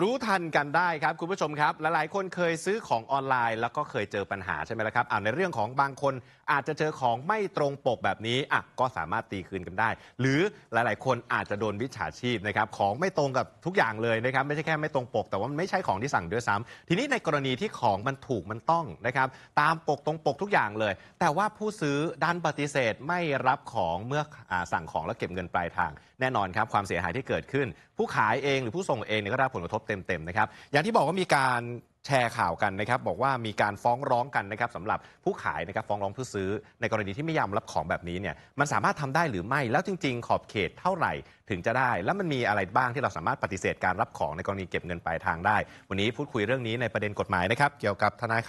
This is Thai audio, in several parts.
รู้ทันกันได้ครับคุณผู้ชมครับหลายคนเคยซื้อของออนไลน์แล้วก็เคยเจอปัญหาใช่ไหมล่ะครับอ่าในเรื่องของบางคนอาจจะเจอของไม่ตรงปกแบบนี้อ่ะก็สามารถตีคืนกันได้ หรือหลายๆ คนอาจจะโดนวิชาชีพนะครับของไม่ตรงกับทุกอย่างเลยนะครับ ไม่ใช่แค่ไม่ตรงปก แต่ว่าไม่ใช่ของที่สั่งด้วยซ้ำทีนี้ในกรณีที่ของมันถูกมันต้องนะครับตามปกตรงปกทุกอย่างเลย แต่ว่าผู้ซื้อดันปฏิเสธไม่รับของเมื่ออสั่งของแล้วเก็บเงินปลายทาง แน่นอนครับความเสียหายที่เกิดขึ้นผู้ขายเองหรือผู้ส่งเองเนี่ยก็รับผลกระทบเต็มๆนะครับ อย่างที่บอกว่ามีการแชร์ข่าวกันนะครับ บอกว่ามีการฟ้องร้องกันนะครับสำหรับผู้ขายนะครับฟ้องร้องผู้ซื้อ ในกรณีที่ไม่ยอมรับของแบบนี้เนี่ยมันสามารถทำได้หรือไม่ แล้วจริง ๆ ขอบเขตเท่าไหร่ถึงจะได้แล้วมันมีอะไรบ้างที่เราสามารถปฏิเสธการรับของในกรณีเก็บเงินปลายทางได้ วันนี้พูดคุยเรื่องนี้ในประเด็นกฎหมายนะครับเกี่ยวกับทนาย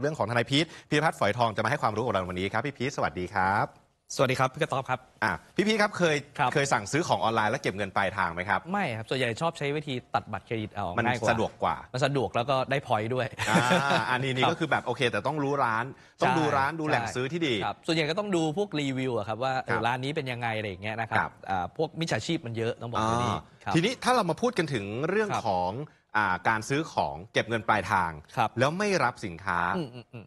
เรื่องของทนายพีทพีพัฒน์ฝอยทองจะมาให้ความรู้กับเราวันนี้ครับพี่พีทสวัสดีครับสวัสดีครับพี่กระต๊อบครับอ่าพี่พี่ครับเคยคเคยสั่งซื้อของออนไลน์แล้วเก็บเงินปลายทางไหมครับไม่ครับส่วนใหญ่ชอบใช้วิธีตัดบัตรเครดิตเอามันสะดวกกว่ามันสะดวกแล้วก็ได้พอยต์ด้วยอ่าอันนี้นี่ก็คือแบบโอเค แต่ต้องรู้ร้านต้องดูร้านดูแหล่งซื้อที่ดีครับส่วนใหญ่ก็ต้องดูพวกรีวิวอะครับว่าร้านนี้เป็นยังไงอะไรอย่างเงี้ยนะครับรับอ่าพวกมิจฉาชีพมันเยอะต้องบอกต่านี้ทีนี้ถ้าเรามาพูดกันถึงเรื่องของการซื้อของเก็บเงินปลายทาง แล้วไม่รับสินค้า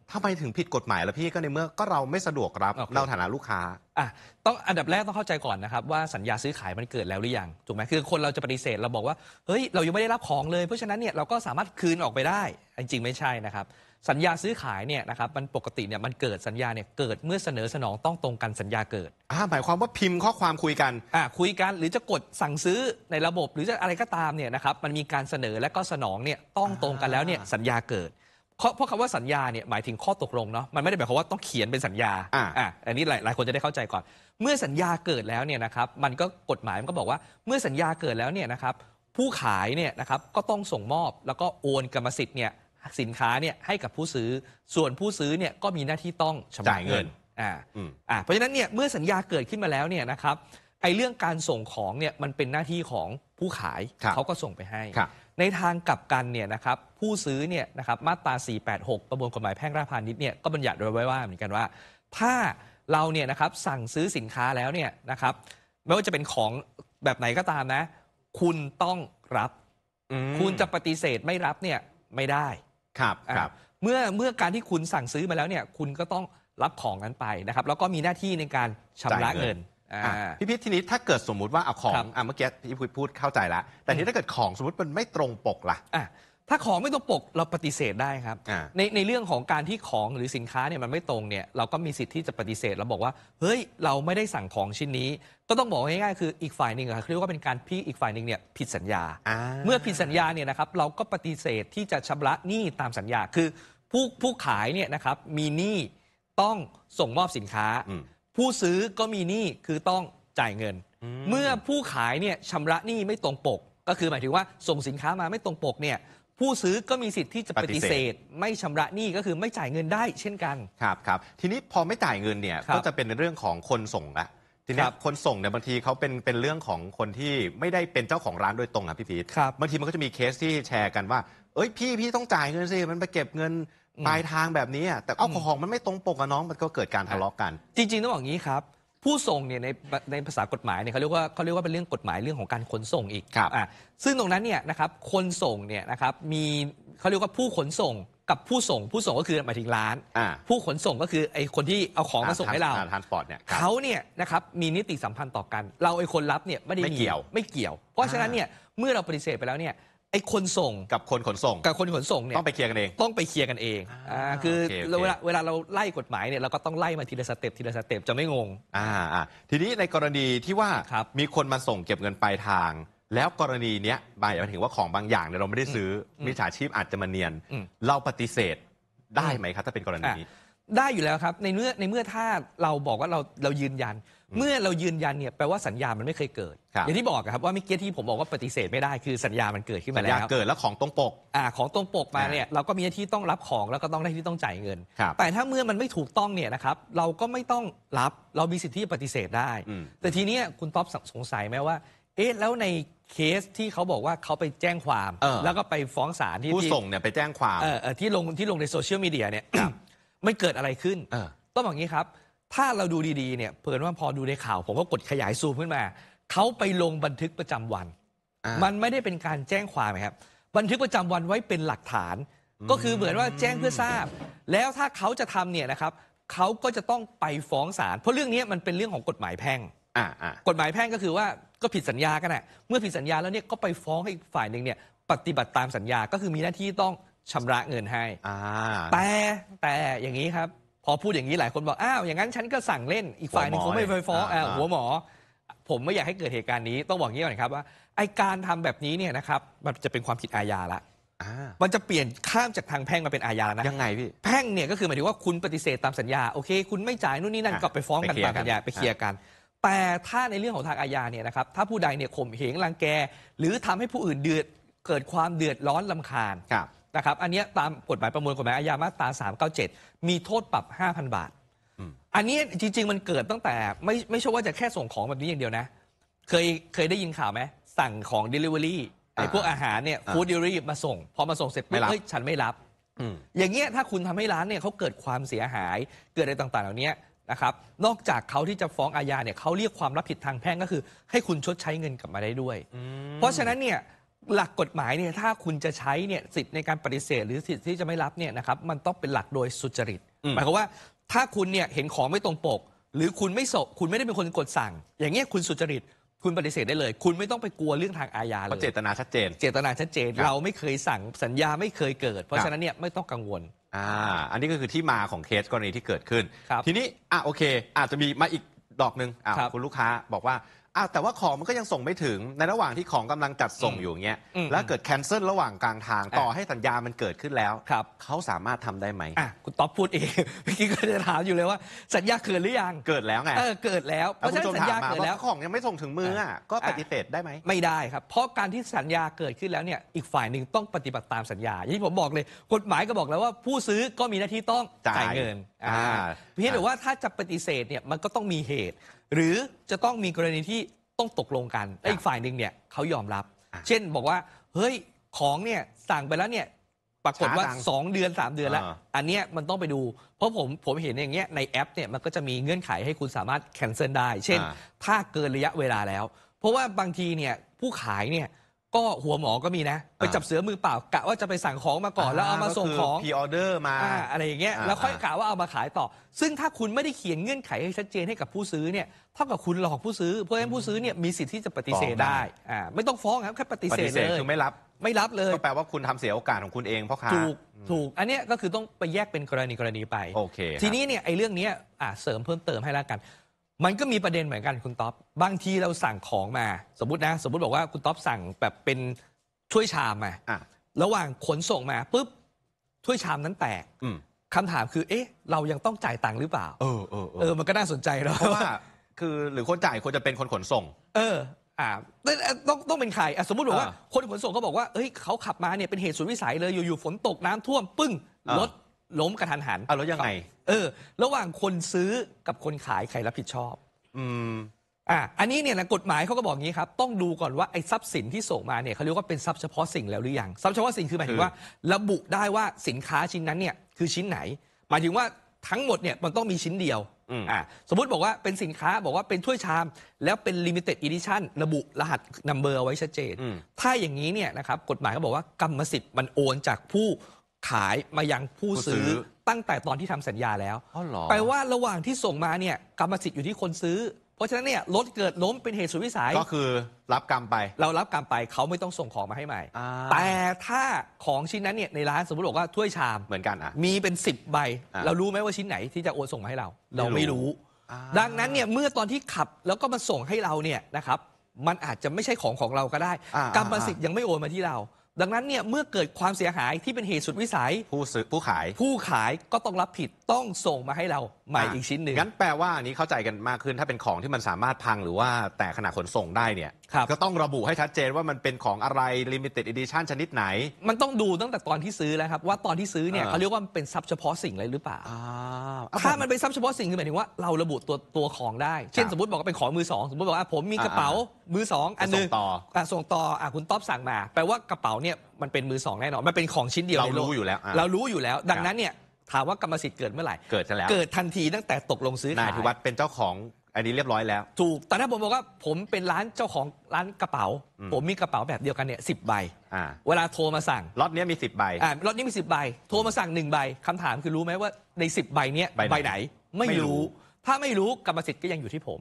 ถ้าไปถึงผิดกฎหมายแล้วพี่ก็ในเมื่อก็เราไม่สะดวกรับเราฐานะลูกค้าต้องอันดับแรกต้องเข้าใจก่อนนะครับว่าสัญญาซื้อขายมันเกิดแล้วหรือยังถูกไหมคือคนเราจะปฏิเสธเราบอกว่าเฮ้ยเรายังไม่ได้รับของเลยเพราะฉะนั้นเนี่ยเราก็สามารถคืนออกไปได้จริงๆไม่ใช่นะครับสัญญาซื้อขายเนี่ยนะครับมันปกติเนี่ยมันเกิดสัญญาเนี่ยเกิดเมื่อเสนอสนอง ต้องตรงกันสัญญาเกิดอ่าหมายความว่าพิมพ์ข้อความคุยกันอ่าคุยกันหรือจะกดสั่งซื้อในระบบ หรือจะอะไรก็ตามเนี่ยนะครับมันมีการเสนอและก็สนองเนี่ยต้องตรงกันแล้วเนี่ยสัญญาเกิด เพราะคำว่าสัญญาเนี่ยหมายถึงข้อตกลงเนาะมันไม่ได้หมายความว่าต้องเขียนเป็นสัญญาอ่าอันนี้หลายหลายคนจะได้เข้าใจก่อน เมื่อสัญญาเกิดแล้วเนี่ยนะครับมันก็กฎหมายมันก็บอกว่า เมื่อสัญญาเกิดแล้วเนี่ยนะครับผู้ขายเนี่ยนะครับก็ต้องส่งมอบแล้วก็โอนกรรมสิทธิ์เนี่ยสินค้าเนี่ยให้กับผู้ซื้อ ส่วนผู้ซื้อเนี่ยก็มีหน้าที่ต้องชำจ่าระยเงิน อ่า อ่า เพราะฉะนั้นเนี่ยเมื่อสัญญาเกิดขึ้นมาแล้วเนี่ยนะครับ ไอ้เรื่องการส่งของเนี่ยมันเป็นหน้าที่ของผู้ขาย เขาก็ส่งไปให้ครับในทางกลับกันเนี่ยนะครับผู้ซื้อเนี่ยนะครับมาตรา 486 ประมวลกฎหมายแพ่งราพาณิชย์เนี่ยก็บัญญัติไว้ว่าเหมือนกันว่า ถ้าเราเนี่ยนะครับสั่งซื้อสินค้าแล้วเนี่ยนะครับไม่ว่าจะเป็นของแบบไหนก็ตามนะ คุณต้องรับคุณจะปฏิเสธไม่รับเนี่ยไม่ได้ครับครับเมื่อเมื่อการที่คุณสั่งซื้อมาแล้วเนี่ยคุณก็ต้องรับของนั้นไปนะครับแล้วก็มีหน้าที่ในการชำระเงินพี่พิษทีนี้ถ้าเกิดสมมุติว่าเอาของเมื่อกี้พี่พูดเข้าใจแล้วแต่ทีนี้ถ้าเกิดของสมมติมันไม่ตรงปกล่ะถ้าของไม่ตรงปกเราปฏิเสธได้ครับในในเรื่องของการที่ของหรือสินค้าเนี่ยมันไม่ตรงเนี่ยเราก็มีสิทธิ์ที่จะปฏิเสธเราบอกว่า เฮ้ยเราไม่ได้สั่งของชิ้นนี้ ก็ต้องบอกง่ายๆคืออีกฝ่ายหนึ่งครับเรียกว่าเป็นการพี่อีกฝ่ายหนึ่งเนี่ยผิดสัญญา เมื่อผิดสัญญาเนี่ยนะครับเราก็ปฏิเสธที่จะชำระหนี้ตามสัญญาคือ ผู้ผู้ขายเนี่ยนะครับมีหนี้ต้องส่งมอบสินค้า ผู้ซื้อก็มีหนี้คือต้องจ่ายเงิน เมื่อผู้ขายเนี่ยชำระหนี้ไม่ตรงปก ก็คือหมายถึงว่าส่งสินค้ามาไม่ตรงปกเนี่ยผู้ซื้อก็มีสิทธิ์ที่จะปฏิเสธ ไม่ชำระหนี้ก็คือไม่จ่ายเงินได้เช่นกันครับครับทีนี้พอไม่จ่ายเงินเนี่ยก็จะเป็นเรื่องของคนส่งละทีนี้คนส่งเนี่ยบางทีเขาเป็นเป็นเรื่องของคนที่ไม่ได้เป็นเจ้าของร้านโดยตรงครับพี่พีทบางทีมันก็จะมีเคสที่แชร์กันว่าเอ้ยพี่พี่ต้องจ่ายเงินสิมันไปเก็บเงินปลายทางแบบนี้แต่เอาของมันไม่ตรงปกอะน้องมันก็เกิดการทะเลาะกัน จริงๆต้องบอกงี้ครับผู้ส่งเนี่ยในในภาษากฎหมายเนี่ยเขาเรียกว่าเขาเรียกว่าเป็นเรื่องกฎหมายเรื่องของการขนส่งอีกครับอ่าซึ่งตรงนั้นเนี่ยนะครับคนส่งเนี่ยนะครับมีเขาเรียกว่าผู้ขนส่งกับผู้ส่ง ผู้ส่งก็คือหมายถึงร้านผู้ขนส่งก็คือไอ้คนที่เอาของมาส่งให้เราทานสปอร์ตเนี่ยเขาเนี่ยนะครับมีนิติสัมพันธ์ต่อกันเราไอ้คนรับเนี่ยไม่ได้ไม่เกี่ยวไม่เกี่ยว เพราะฉะนั้นเนี่ยเมื่อเราปฏิเสธไปแล้วเนี่ยไอ้คนส่งกับคนขนส่งกับคนขนส่งเนี่ยต้องไปเคลียร์กันเองต้องไปเคลียร์กันเองอ่าคือเวลาเวลาเราไล่กฎหมายเนี่ยเราก็ต้องไล่มาทีละสเต็ปทีละสเต็ปจะไม่งงอ่าทีนี้ในกรณีที่ว่ามีคนมาส่งเก็บเงินปลายทาง แล้วกรณีเนี้ยหมายถึงว่าของบางอย่างเนี่ยเราไม่ได้ซื้อมิจฉาชีพอาจจะมาเนียนเราปฏิเสธได้ไหมครับ ถ้าเป็นกรณีนี้ได้อยู่แล้วครับ ในเมื่อในเมื่อถ้าเราบอกว่าเราเรายืนยันเมื่อเรายืนยันเนี่ยแปลว่าสัญญา มันไม่เคยเกิดอย่างที่บอกครับ ว่าเมื่อกี้ที่ผมบอกว่าปฏิเสธไม่ได้คือสัญญา มันเกิดขึ้นมาแล้วสัญญาเกิดแล้วของตรงปก อ่า ของตรงปกมาเนี่ยเราก็มีหน้าที่ต้องรับของแล้วก็ต้องได้ที่ต้องจ่ายเงินแต่ถ้าเมื่อมันไม่ถูกต้องเนี่ยนะครับ เราก็ไม่ต้องรับเรามีสิทธิ์ที่จะปฏิเสธได้แต่ทีเนี้ยคุณท็อปสงสัยไหมว่า เอ๊ะแล้วในเคสที่เขาบอกว่าเขาไปแจ้งความออแล้วก็ไปฟ้องศาลที่ผู้ส่งเนี่ยไปแจ้งความเออที่ลงที่ลงในโซเชียลมีเดียเนี่ยไม่เกิดอะไรขึ้นออต้องบอกงี้ครับถ้าเราดูดีๆเนี่ยเพิ่นว่าพอดูในข่าวผมก็กดขยายซูมขึ้นมา เขาไปลงบันทึกประจำวัน มันไม่ได้เป็นการแจ้งความครับ บันทึกประจำวันไว้เป็นหลักฐาน ก็คือเหมือนว่าแจ้งเพื่อทราบแล้วถ้าเขาจะทำเนี่ยนะครับเขาก็จะต้องไปฟ้องศาลเพราะเรื่องนี้มันเป็นเรื่องของกฎหมายแพ่งกฎหมายแพ่งก็คือว่าก็ผิดสัญญากันแหละเมื่อผิดสัญญาแล้วเนี่ยก็ไปฟ้องให้ฝ่ายหนึ่งเนี่ย ปฏิบัติตามสัญญาก็คือมีหน้าที่ต้องชำระเงินให้แต่แต่อย่างนี้ครับพอพูดอย่างนี้หลายคนบอกอ้าวอย่างนั้นฉันก็สั่งเล่นอีกฝ่ายหนึ่งเขาไม่ไปฟ้องอ่าหัวหมอผมไม่อยากให้เกิดเหตุการณ์นี้ ต้องบอกงี้ก่อนครับว่าไอการทำแบบนี้เนี่ยนะครับมันจะเป็นความผิดอาญาละมันจะเปลี่ยนข้ามจากทางแพ่งมาเป็นอาญานะยังไงพี่แพ่งเนี่ยก็คือหมายถึงว่าคุณปฏิเสธตามสัญญาโอเคคุณไม่จ่ายนู่นนี่นั่นก็ไปฟ้องกันตามสัญญาไปเคลียร์กัน แต่ถ้าในเรื่องของทางอาญาเนี่ยนะครับถ้าผู้ใดเนี่ยข่มเหงรังแก หรือทำให้ผู้อื่นเดือดเกิดความเดือดร้อนลาคาญนะครับอันนี้ตามกฎหมายประมวลกฎหมายอาญามาตรา 397 มีโทษปรับ 5,000 บาท อันนี้จริง ๆ มันเกิดตั้งแต่ไม่ไม่ใช่ว่าจะแค่ส่งของแบบนี้อย่างเดียวนะ เคยเคยได้ยินข่าวไหมสั่งของ Delivery ไอ้พวกอาหารเนี่ยฟู้ดเดลิเวอรี่มาส่งพอมาส่งเสร็จไม่รับเฮ้ยฉันไม่รับ อย่างเงี้ยถ้าคุณทำให้ร้านเนี่ยเขาเกิดความเสียหายเกิดอะไรต่างๆ เหล่านี้นะครับนอกจากเขาที่จะฟ้องอาญาเนี่ยเขาเรียกความรับผิดทางแพ่งก็คือ ให้คุณชดใช้เงินกลับมาได้ด้วยเพราะฉะนั้นเนี่ยหลักกฎหมายเนี่ยถ้าคุณจะใช้เนี่ยสิทธิ์ในการปฏิเสธ หรือสิทธิ์ที่จะไม่รับเนี่ยนะครับ มันต้องเป็นหลักโดยสุจริตหมายความว่าถ้าคุณเนี่ยเห็นของไม่ตรงปก หรือคุณไม่สคุณไม่ได้เป็นคนกดสั่ง อย่างเงี้ยคุณสุจริต คุณปฏิเสธได้เลย คุณไม่ต้องไปกลัวเรื่องทางอาญาเลยเจตนาชัดเจน เจตนาชัดเจนเราไม่เคยสั่งสัญญาไม่เคยเกิด เพราะฉะนั้นเนี่ยไม่ต้องกังวลอ่าอันนี้ก็คือที่มาของเคสกรณีที่เกิดขึ้นทีนี้อ่ะโอเค อาจจะมีมาอีกดอกหนึ่งอ่ะคุณลูกค้าบอกว่าอ้แต่ว่าของมันก็ยังส่งไม่ถึงในระหว่างที่ของกำลังจัดส่งอยู่เงี้ยแล้วเกิดแคนเซิลระหว่างกลางทางต่อให้สัญญามันเกิดขึ้นแล้วครับเขาสามารถทำได้ไหมอ่ะคุณต๊อบพูดเองเมื่อกี้ก็จะถามอยู่เลยว่าสัญญาเกิดหรือยังเกิดแล้วไงเออเกิดแล้วเพราะฉะนั้นสัญญาเกิดแล้วของยังไม่ส่งถึงมืออ่ะก็ปฏิเสธได้ไหมไม่ได้ครับ เพราะการที่สัญญาเกิดขึ้นแล้วเนี่ยอีกฝ่ายหนึ่งต้องปฏิบัติตามสัญญา อย่างที่ผมบอกเลยกฎหมายก็บอกแล้วว่าผู้ซื้อก็มีหน้าที่ต้องจ่ายเงินอ่าเพียงแต่ว่าถ้าจะปฏิเสธเนี่ยมันก็ต้องมีเหตุหรือจะต้องมีกรณีที่ต้องตกลงกันและอีกฝ่ายหนึ่งเนี่ยเขายอมรับ เช่นบอกว่าเฮ้ยของเนี่ยสั่งไปแล้วเนี่ยปรากฏว่า 2 เดือน 3 เดือนแล้ว อันเนี้ยมันต้องไปดู เพราะผมผมเห็นอย่างเงี้ยในแอปเนี่ยมันก็จะมีเงื่อนไขให้คุณสามารถ แคนเซิลได้ เช่นถ้าเกินระยะเวลาแล้ว เพราะว่าบางทีเนี่ยผู้ขายเนี่ยก็หัวหมอก็มีนะ ไปจับเสือมือเปล่ากะว่าจะไปสั่งของมาก่อนแล้วเอามาส่งของพีออเดอร์มาอะไรอย่างเงี้ยแล้วค่อยกะว่าเอามาขายต่อ ซึ่งถ้าคุณไม่ได้เขียนเงื่อนไขให้ชัดเจนให้กับผู้ซื้อเนี่ยเท่ากับคุณหลอกผู้ซื้อ เพราะฉะนั้นผู้ซื้อเนี่ยมีสิทธิ์ที่จะปฏิเสธได้อ่าไม่ต้องฟ้องครับแค่ปฏิเสธเลยคือไม่รับไม่รับเลยก็แปลว่าคุณทำเสียโอกาสของคุณเองเพาะค้าถูกถูกอันนี้ก็คือต้องไปแยกเป็นกรณีกรณีไปโอเคทีนี้เนี่ยไอ้เรื่องนี้อ่าเสริมเพิ่มเติมให้ละกันมันก็มีประเด็นเหมือนกันคุณท็อปบางทีเราสั่งของมา สมมตินะ สมมติบอกว่าคุณท็อปสั่งแบบเป็นถ้วยชามมาะระหว่างขนส่งมาปุ๊บถ้วยชามนั้นแตกอืมคำถามคือเอ๊ะ เรายังต้องจ่ายตังค์หรือเปล่าเออเออเอเออมัน ก็น่าสนใจเนาะเพราะว่าคือหรือคนจ่ายควรจะเป็นคนขนส่ง เออ อ่า ต้องต้องเป็นใครอ่ะสมมติบอกว่าคนขนส่งเขาบอกว่าเฮ้ยเขาขับมาเนี่ยเป็นเหตุสุดวิสัยเลยอยู่ๆฝนตกน้ำท่วมปึ้งรถล้มกระทันหันเอาแล้วยังไง เออ ระหว่างคนซื้อกับคนขายใครรับผิดชอบ อืม อ่ะอันนี้เนี่ยนะ กฎหมายเขาก็บอกงี้ครับ ต้องดูก่อนว่าไอ้ทรัพย์สินที่ส่งมาเนี่ยเขาเรียกว่าเป็นทรัพย์เฉพาะสิ่งแล้วหรือยัง ทรัพย์เฉพาะสิ่งคือหมายถึงว่า ระบุได้ว่าสินค้าชิ้นนั้นเนี่ยคือชิ้นไหน หมายถึงว่าทั้งหมดเนี่ยมันต้องมีชิ้นเดียว อ่า สมมติบอกว่าเป็นสินค้าบอกว่าเป็นถ้วยชาม แล้วเป็นลิมิเต็ดอีดิชั่นระบุรหัสนัมเบอร์ไว้ชัดเจน ถ้าอย่างนี้เนี่ยนะครับกฎหมายก็บอกว่ากรรมสิทธิ์มันโอนจากผู้ขายมายัง ผู้ซื้อตั้งแต่ตอนที่ทำสัญญาแล้วแปลว่าระหว่างที่ส่งมาเนี่ยกรรมสิทธิ์อยู่ที่คนซื้อ เพราะฉะนั้นเนี่ยรถเกิดล้มเป็นเหตุสุดวิสัยก็คือ รับกรรมไป เรารับกรรมไปเขาไม่ต้องส่งของมาให้ใหม่แต่ถ้าของชิ้นนั้นเนี่ยในร้านสมมติบอกว่าถ้วยชามเหมือนกันอ่ะ มีเป็น10ใบ เรารู้ไหมว่าชิ้นไหนที่จะโอนส่งมาให้เรา เราไม่รู้ ดังนั้นเนี่ยเมื่อตอนที่ขับแล้วก็มาส่งให้เราเนี่ยนะครับ มันอาจจะไม่ใช่ของของเราก็ได้ กรรมสิทธิ์ยังไม่โอนมาที่เราดังนั้นเนี่ยเมื่อเกิดความเสียหายที่เป็นเหตุสุดวิสัย ผู้ซื้อผู้ขาย ผู้ขายก็ต้องรับผิดต้องส่งมาให้เราใหม่อีกชิ้นหนึ่งงั้นแปลว่าอันนี้เข้าใจกันมากขึ้น ถ้าเป็นของที่มันสามารถพังหรือว่าแต่ขนาดขนส่งได้เนี่ยก็ต้องระบุให้ชัดเจนว่ามันเป็นของอะไรลิมิเต็ดอิดิชันชนิดไหน มันต้องดูตั้งแต่ตอนที่ซื้อแล้วครับว่าตอนที่ซื้อเนี่ยเขาเรียกว่ามันเป็นซับเฉพาะสิ่งเลยหรือเปล่าถ้ามันเป็นซับเฉพาะสิ่งคือหมายถึงว่าเราระบุตัวตัวของได้เช่น สมมติบอกว่าเป็นของมือสองสมมติบอกว่าผมมีกระเป๋ามือสองอันนึงส่งต่อส่งต่อคุณต๊อบสั่งมาแปลว่ากระเป๋าเเนี่ยมันเป็นมือสองแน่นอน มันเป็นของชิ้นเดียว เราลรู้อยู่แล้ว เรารู้อยู่แล้ว ดังนั้นเนี่ยถามว่ากรรมสิทธิ์เกิดเมื่อไหร่เกิดแล้ว เกิดทันทีตั้งแต่ตกลงซื้อนาายธิวัฒน์เป็นเจ้าของอันนี้เรียบร้อยแล้ว ถูกแต่ถ้าผมบอกว่าผมเป็นร้านเจ้าของร้านกระเป๋า ผมมีกระเป๋าแบบเดียวกันเนี่ยสิบใบเวลาโทรมาสั่งล็อตนี้มีสิบใบล็อรถนี้มีสิบใบโทรมาสั่งหนึ่งใบคำถามคือรู้ไหมว่าในสิบใบเนี้ยใบไหน ไม่รู้ถ้าไม่รู้กรรมสิทธิ์ก็ยังอยู่ที่ผม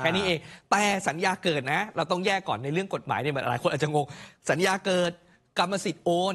แค่นี้เอง แต่สัญญาเกิดนะ เราต้องแยกก่อนในเรื่องกฎหมายเนี่ยหลายคนอาจจะงงสัญญาเกิดกรรมสิทธิ์โอน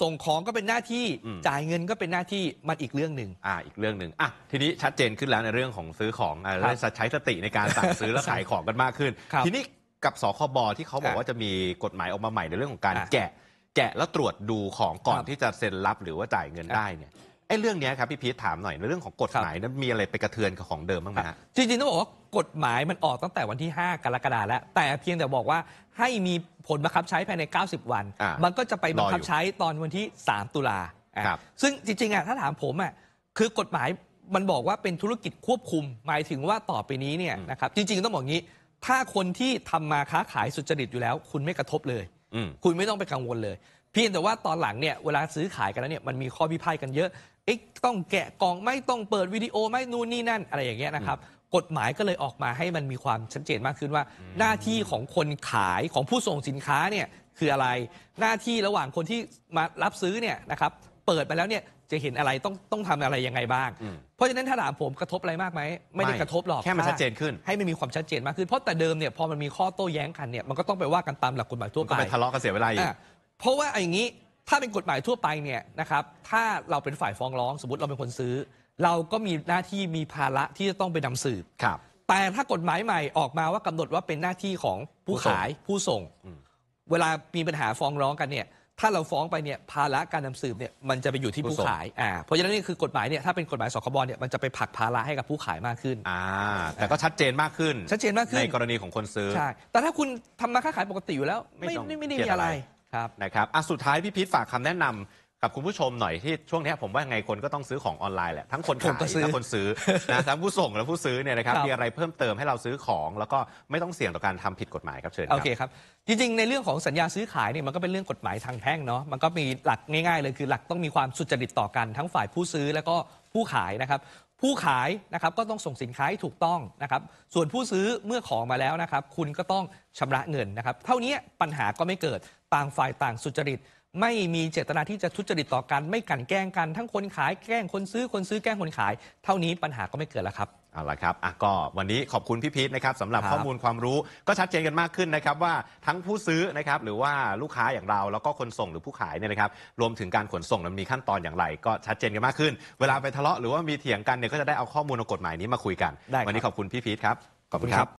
ส่งของก็เป็นหน้าที่จ่ายเงินก็เป็นหน้าที่มันอีกเรื่องหนึ่งอ่าอีกเรื่องหนึ่งอ่ะทีนี้ชัดเจนขึ้นแล้วในเรื่องของซื้อของเราใช้สติในการสั่งซื้อและขายของกันมากขึ้นทีนี้กับสคบที่เขาบอกว่าจะมีกฎหมายออกมาใหม่ในเรื่องของการแกะแกะแล้วตรวจดูของก่อนที่จะเซ็นรับหรือว่าจ่ายเงินได้เนี่ยไอ้เรื่องนี้ครับพี่พีทถามหน่อยในเรื่องของกฎหมายนั้นมีอะไรไปกระเทือนกับของเดิมบ้างไหมฮะจริงๆต้องบอกว่า กฎหมายมันออกตั้งแต่วันที่ 5กรกฎาคมแล้ว แต่เพียงแต่บอกว่าให้มีผลบังคับใช้ภายใน 90 วัน มัมันก็จะไปบังคับใช้ตอนวันที่ 3 ตุลาครับซึ่งจริงๆอ่ะถ้าถามผมอ่ะคือกฎหมายมันบอกว่าเป็นธุรกิจควบคุม หมายถึงว่าต่อไปนี้เนี่ยนะครับจริง ๆต้องบอกงี้ ถ้าคนที่ทำมาค้าขายสุจริตอยู่แล้ว คุณไม่กระทบเลยคุณไม่ต้องไปกังวลเลยเพียงแต่ว่าตอนหลังเนี่ยเวลาซื้อขายกันแล้วเนี่ยมันมีข้อพิพาทกันเยอะต้องแกะกล่อง ไม่ต้องเปิดวิดีโอ ไม่นู่นนี่นั่นอะไรอย่างเงี้ยนะครับ กฎหมายก็เลยออกมาให้มันมีความชัดเจนมากขึ้นว่า หน้าที่ของคนขายของผู้ส่งสินค้าเนี่ยคืออะไร หน้าที่ระหว่างคนที่มารับซื้อเนี่ยนะครับเปิดไปแล้วเนี่ยจะเห็นอะไรต้องต้องทำอะไรยังไงบ้างเพราะฉะนั้นถ้าถามผมกระทบอะไรมากไหมไม่ได้กระทบหรอกแค่มันชัดเจนขึ้นให้มันมีความชัดเจนมากขึ้นเพราะแต่เดิมเนี่ยพอมันมีข้อโต้แย้งกันเนี่ยมันก็ต้องไปว่ากันตามหลักกฎหมายทั่วไปไปทะเลาะกันเสียเวลาอีกเพราะว่าอย่างนี้ถ้าเป็นกฎหมายทั่วไปเนี่ยนะครับ ถ้าเราเป็นฝ่ายฟ้องร้องสมมติเราเป็นคนซื้อ เราก็มีหน้าที่มีภาระที่จะต้องไปนำสืบครับแต่ถ้ากฎหมายใหม่ออกมาว่ากำหนดว่าเป็นหน้าที่ของผู้ขายผู้ส่ง เวลามีปัญหาฟ้องร้องกันเนี่ย ถ้าเราฟ้องไปเนี่ยภาระการนำสืบเนี่ยมันจะไปอยู่ที่ผู้ขายอ่าเพราะฉะนั้นนี่คือกฎหมายเนี่ยถ้าเป็นกฎหมายสคบเนี่ยมันจะไปผลักภาระให้กับผู้ขายมากขึ้นอ่าแต่ก็ชัดเจนมากขึ้น ชัดเจนมากขึ้นในกรณีของคนซื้อ ใช่ แต่ถ้าคุณทำมาค้าขายปกติอยู่แล้วไม่ไม่ได้มีอะไรครับนะครับอ่ะสุดท้ายพี่พีทฝากคำแนะนำกับคุณผู้ชมหน่อยที่ช่วงนี้ผมว่าไงคนก็ต้องซื้อของออนไลน์แหละทั้งคนขายทั้งคนซื้อนะทั้งผู้ส่งและผู้ซื้อเนี่ยนะครับมีอะไรเพิ่มเติมให้เราซื้อของ แล้วก็ไม่ต้องเสี่ยงต่อการทำผิดกฎหมายครับเชิญครัโอเคครับจริง ๆในเรื่องของสัญญาซื้อขายเนี่ยมันก็เป็นเรื่องกฎหมายทางแพ่งเนาะมันก็มีหลักง่ายๆเลยคือหลักต้องมีความสุจริตต่อกัน ทั้งฝ่ายผู้ซื้อแล้วก็ผู้ขายนะครับผู้ขายนะครับก็ต้องส่งสินค้าให้ถูกต้องนะครับส่วนผู้ซื้อเมื่อของมาแล้วนะครับคุณก็ต้องชำระเงินนะครับเท่านี้ปัญหาก็ไม่เกิด ต่างฝ่ายต่างสุจริตไม่มีเจตนาที่จะทุจริตต่อกันไม่กันแกล้งกันทั้งคนขายแกล้งคนซื้อ คนซื้อแกล้งคนขาย เท่านี้ปัญหาก็ไม่เกิดแล้วครับเอาละครับอ่ะก็วันนี้ขอบคุณพี่พีทนะครับสำหรับข้อมูลความรู้ก็ชัดเจนกันมากขึ้นนะครับ ว่าทั้งผู้ซื้อนะครับ หรือว่าลูกค้าอย่างเราแล้วก็คนส่งหรือผู้ขายเนี่ยนะครับ รวมถึงการขนส่งมันมีขั้นตอนอย่างไร ก็ชัดเจนกันมากขึ้น เวลาไปทะเลาะหรือว่ามีเถียงกันเนี่ยก็จะได้เอาข้อมูลกฎหมายนี้มาคุยกันวันนี้ขอบคุณพี่พีทครับขอบคุณครับ